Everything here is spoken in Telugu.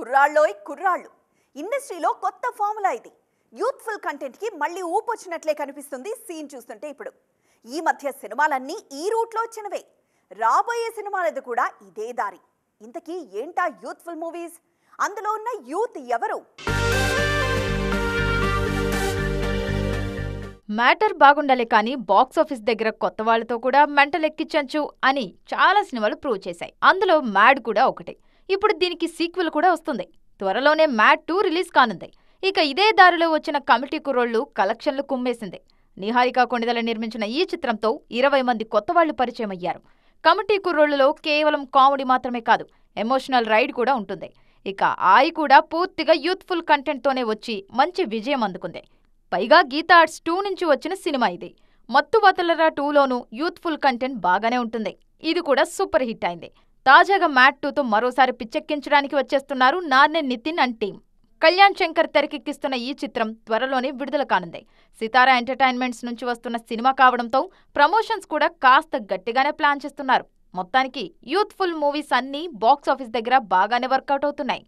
కుర్రాళ్ళోయ్ కుర్రాళ్ళు ఇండస్ట్రీలో కొత్త ఫార్ములా ఇది యూత్ఫుల్ కంటెంట్కి మళ్ళీ ఊపొచ్చినట్లే కనిపిస్తుంది సీన్ చూస్తుంటే ఇప్పుడు ఈ మధ్య సినిమాలన్నీ ఈ రూట్లో వచ్చినవే రాబోయే సినిమాలది కూడా ఇదే దారి ఇంతకీ ఏంటా యూత్ఫుల్ మూవీస్ అందులో ఉన్న యూత్ ఎవరు మ్యాటర్ బాగుండలే కానీ బాక్స్ ఆఫీస్ దగ్గర కొత్త వాళ్ళతో కూడా మెంటల్ అని చాలా సినిమాలు ప్రూవ్ చేశాయి అందులో మ్యాడ్ కూడా ఒకటే ఇప్పుడు దీనికి సీక్వెల్ కూడా వస్తుంది త్వరలోనే మ్యాట్ టూ రిలీజ్ కానుంది ఇక ఇదే దారిలో వచ్చిన కమిటీ కుర్రోళ్లు కలెక్షన్లు కుమ్మేసింది నిహారిక కొండిదల నిర్మించిన ఈ చిత్రంతో ఇరవై మంది కొత్త వాళ్లు పరిచయం అయ్యారు కమిటీ కుర్రోళ్లలో కేవలం కామెడీ మాత్రమే కాదు ఎమోషనల్ రైడ్ కూడా ఉంటుంది ఇక ఆయి కూడా పూర్తిగా యూత్ఫుల్ కంటెంట్తోనే వచ్చి మంచి విజయం అందుకుంది పైగా గీతా ఆర్ట్స్ టూ నుంచి వచ్చిన సినిమా ఇది మత్తు బతలరా టూలోనూ యూత్ఫుల్ కంటెంట్ బాగానే ఉంటుంది ఇది కూడా సూపర్ హిట్ అయింది తాజాగా మ్యాట్ టూతో మరోసారి పిచ్చెక్కించడానికి వచ్చేస్తున్నారు నార్నే నితిన్ అండ్ టీమ్ కళ్యాణ్ శంకర్ తెరకెక్కిస్తున్న ఈ చిత్రం త్వరలోనే విడుదల కానుంది సితారా ఎంటర్టైన్మెంట్స్ నుంచి వస్తున్న సినిమా కావడంతో ప్రమోషన్స్ కూడా కాస్త గట్టిగానే ప్లాన్ చేస్తున్నారు మొత్తానికి యూత్ఫుల్ మూవీస్ అన్నీ బాక్సాఫీస్ దగ్గర బాగానే వర్కౌట్ అవుతున్నాయి